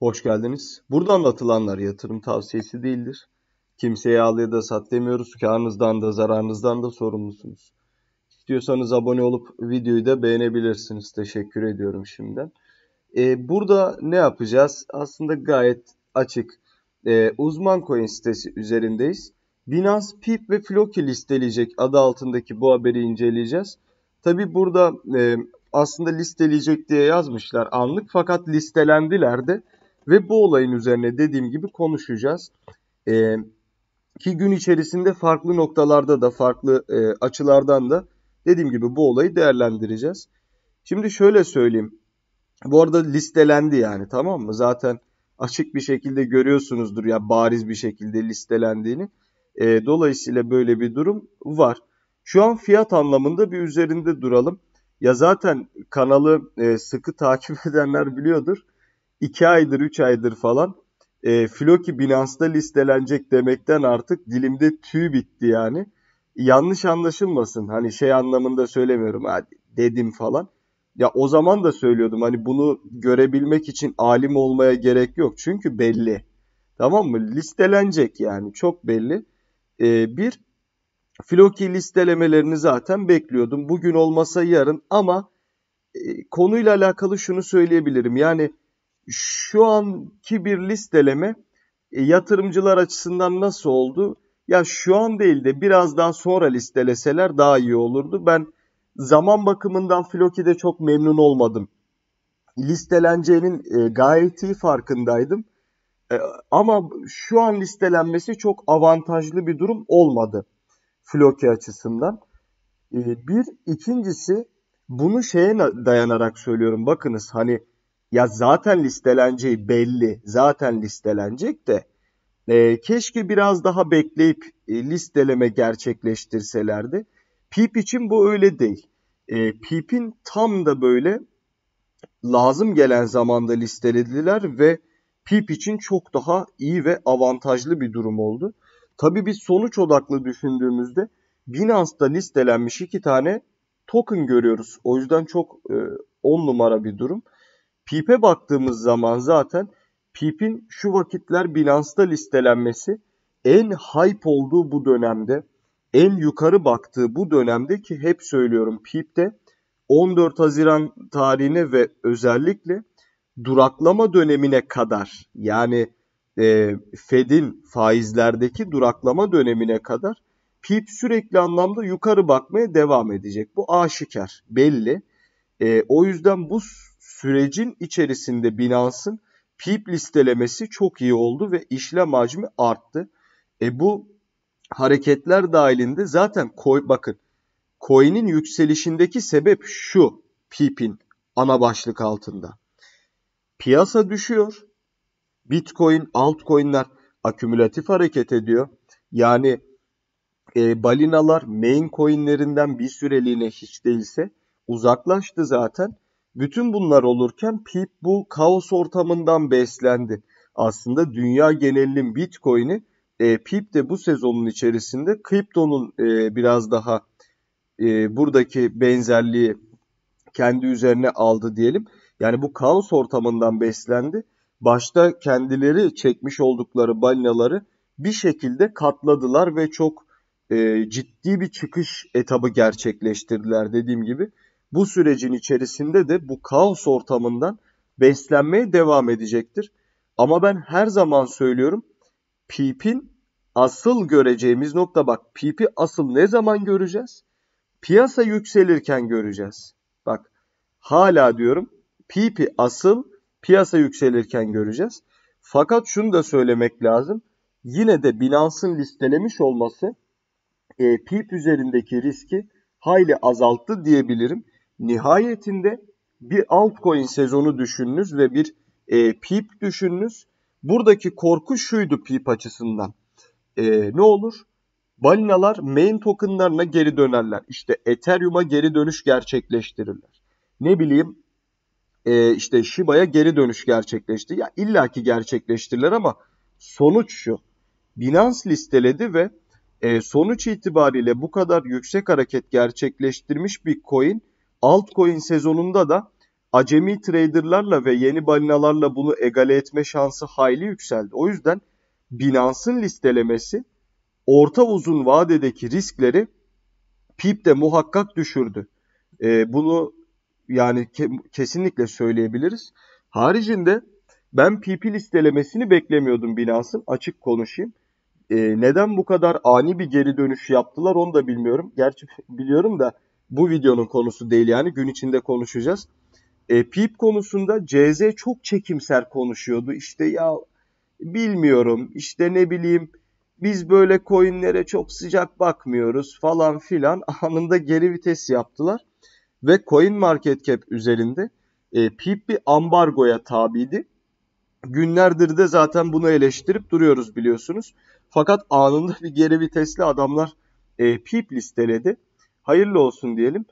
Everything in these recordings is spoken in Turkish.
Hoş geldiniz. Burada anlatılanlar yatırım tavsiyesi değildir. Kimseye al ya da sat demiyoruz. Karnınızdan da zararınızdan da sorumlusunuz. İstiyorsanız abone olup videoyu da beğenebilirsiniz. Teşekkür ediyorum şimdiden. Ee, burada ne yapacağız? Aslında gayet açık. Ee, uzman coin sitesi üzerindeyiz. Binance, PIP ve Floki listeleyecek adı altındaki bu haberi inceleyeceğiz. Tabi burada e, aslında listeleyecek diye yazmışlar anlık fakat listelendiler de ve bu olayın üzerine dediğim gibi konuşacağız. Ee, ki gün içerisinde farklı noktalarda da farklı e, açılardan da dediğim gibi bu olayı değerlendireceğiz. Şimdi şöyle söyleyeyim. Bu arada listelendi yani tamam mı? Zaten açık bir şekilde görüyorsunuzdur ya bariz bir şekilde listelendiğini. E, dolayısıyla böyle bir durum var. Şu an fiyat anlamında bir üzerinde duralım. Ya zaten kanalı e, sıkı takip edenler biliyordur. 2 aydır 3 aydır falan e, Floki Binance'da listelenecek demekten artık dilimde tüy bitti yani. Yanlış anlaşılmasın hani şey anlamında söylemiyorum hadi dedim falan. Ya o zaman da söylüyordum hani bunu görebilmek için alim olmaya gerek yok çünkü belli. Tamam mı? Listelenecek yani çok belli. Ee, bir, Floki listelemelerini zaten bekliyordum. Bugün olmasa yarın ama e, konuyla alakalı şunu söyleyebilirim. Yani şu anki bir listeleme e, yatırımcılar açısından nasıl oldu? Ya şu an değil de birazdan sonra listeleseler daha iyi olurdu. Ben zaman bakımından Floki'de çok memnun olmadım. Listeleneceğinin e, gayet iyi farkındaydım. E, ama şu an listelenmesi çok avantajlı bir durum olmadı Floki açısından. bir, ikincisi bunu şeye dayanarak söylüyorum. Bakınız hani ya zaten listeleneceği belli. Zaten listelenecek de e, keşke biraz daha bekleyip e, listeleme gerçekleştirselerdi. Pip için bu öyle değil. E, Pip'in tam da böyle lazım gelen zamanda listelediler ve Pip için çok daha iyi ve avantajlı bir durum oldu. Tabii biz sonuç odaklı düşündüğümüzde Binance'da listelenmiş iki tane token görüyoruz. O yüzden çok 10 e, numara bir durum. PIP'e baktığımız zaman zaten PIP'in şu vakitler Binance'da listelenmesi en hype olduğu bu dönemde, en yukarı baktığı bu dönemde ki hep söylüyorum PIP'te 14 Haziran tarihine ve özellikle duraklama dönemine kadar yani e, Fed'in faizlerdeki duraklama dönemine kadar PIP sürekli anlamda yukarı bakmaya devam edecek. Bu aşikar, belli. E, o yüzden bu sürecin içerisinde Binance'ın pip listelemesi çok iyi oldu ve işlem hacmi arttı. E bu hareketler dahilinde zaten coin, bakın coin'in yükselişindeki sebep şu pip'in ana başlık altında. Piyasa düşüyor. Bitcoin, altcoin'ler akümülatif hareket ediyor. Yani e, balinalar main coin'lerinden bir süreliğine hiç değilse uzaklaştı zaten bütün bunlar olurken Pip bu kaos ortamından beslendi. Aslında dünya genelinin Bitcoin'i e, Pip de bu sezonun içerisinde kriptonun e, biraz daha e, buradaki benzerliği kendi üzerine aldı diyelim. Yani bu kaos ortamından beslendi. Başta kendileri çekmiş oldukları balinaları bir şekilde katladılar ve çok e, ciddi bir çıkış etabı gerçekleştirdiler dediğim gibi bu sürecin içerisinde de bu kaos ortamından beslenmeye devam edecektir. Ama ben her zaman söylüyorum PIP'in asıl göreceğimiz nokta bak PIP'i asıl ne zaman göreceğiz? Piyasa yükselirken göreceğiz. Bak hala diyorum PIP'i asıl piyasa yükselirken göreceğiz. Fakat şunu da söylemek lazım. Yine de Binance'ın listelemiş olması e, PIP üzerindeki riski hayli azalttı diyebilirim. Nihayetinde bir altcoin sezonu düşününüz ve bir e, pip düşününüz. Buradaki korku şuydu pip açısından. E, ne olur? Balinalar main tokenlarına geri dönerler. İşte Ethereum'a geri dönüş gerçekleştirirler. Ne bileyim e, işte Shiba'ya geri dönüş gerçekleşti. Ya illaki gerçekleştirirler ama sonuç şu. Binance listeledi ve e, sonuç itibariyle bu kadar yüksek hareket gerçekleştirmiş bir coin altcoin sezonunda da acemi traderlarla ve yeni balinalarla bunu egale etme şansı hayli yükseldi. O yüzden Binance'ın listelemesi orta uzun vadedeki riskleri pip de muhakkak düşürdü. E, bunu yani ke- kesinlikle söyleyebiliriz. Haricinde ben PP listelemesini beklemiyordum Binance'ın açık konuşayım. E, neden bu kadar ani bir geri dönüş yaptılar onu da bilmiyorum. Gerçi biliyorum da bu videonun konusu değil yani gün içinde konuşacağız. E, Pip konusunda CZ çok çekimser konuşuyordu. İşte ya bilmiyorum işte ne bileyim biz böyle coinlere çok sıcak bakmıyoruz falan filan anında geri vites yaptılar. Ve coin market cap üzerinde e, Pip bir ambargoya tabiydi. Günlerdir de zaten bunu eleştirip duruyoruz biliyorsunuz. Fakat anında bir geri vitesli adamlar e, Pip listeledi hayırlı olsun diyelim.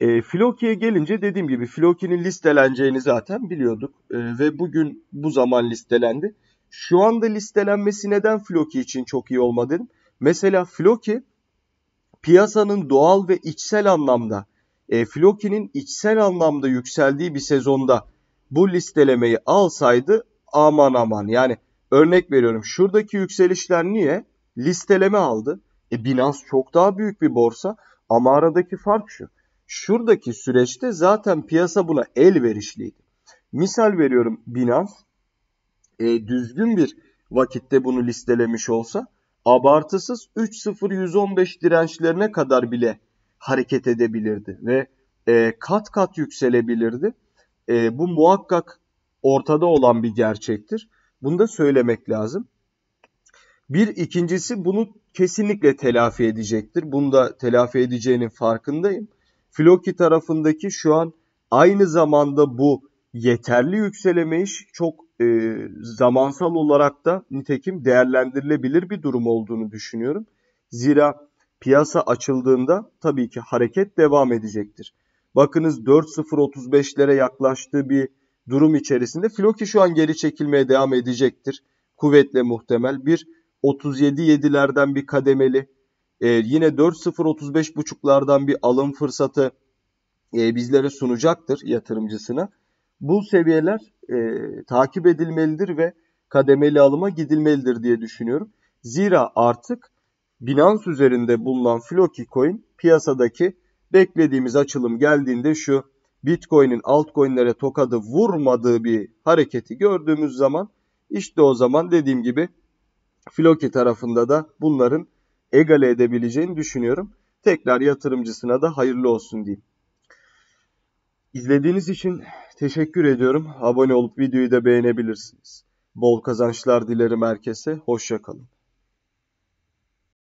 E, Floki'ye gelince dediğim gibi Floki'nin listeleneceğini zaten biliyorduk e, ve bugün bu zaman listelendi. Şu anda listelenmesi neden Floki için çok iyi olmadı Mesela Floki piyasanın doğal ve içsel anlamda e, Floki'nin içsel anlamda yükseldiği bir sezonda bu listelemeyi alsaydı aman aman yani örnek veriyorum şuradaki yükselişler niye? Listeleme aldı. E Binance çok daha büyük bir borsa. Ama aradaki fark şu. Şuradaki süreçte zaten piyasa buna elverişliydi. Misal veriyorum Binance e, düzgün bir vakitte bunu listelemiş olsa abartısız 3.0115 dirençlerine kadar bile hareket edebilirdi ve e, kat kat yükselebilirdi. E, bu muhakkak ortada olan bir gerçektir. Bunu da söylemek lazım. Bir ikincisi bunu kesinlikle telafi edecektir. Bunu da telafi edeceğinin farkındayım. Floki tarafındaki şu an aynı zamanda bu yeterli yükseleme iş çok e, zamansal olarak da nitekim değerlendirilebilir bir durum olduğunu düşünüyorum. Zira piyasa açıldığında tabii ki hareket devam edecektir. Bakınız 4.035'lere yaklaştığı bir durum içerisinde Floki şu an geri çekilmeye devam edecektir. Kuvvetle muhtemel bir 37 yedilerden bir kademeli. E, yine 4.0 buçuklardan bir alım fırsatı e, bizlere sunacaktır yatırımcısına. Bu seviyeler e, takip edilmelidir ve kademeli alıma gidilmelidir diye düşünüyorum. Zira artık Binance üzerinde bulunan Floki coin piyasadaki beklediğimiz açılım geldiğinde şu Bitcoin'in altcoin'lere tokadı vurmadığı bir hareketi gördüğümüz zaman işte o zaman dediğim gibi Floki tarafında da bunların egale edebileceğini düşünüyorum. Tekrar yatırımcısına da hayırlı olsun diyeyim. İzlediğiniz için teşekkür ediyorum. Abone olup videoyu da beğenebilirsiniz. Bol kazançlar dilerim herkese. Hoşçakalın.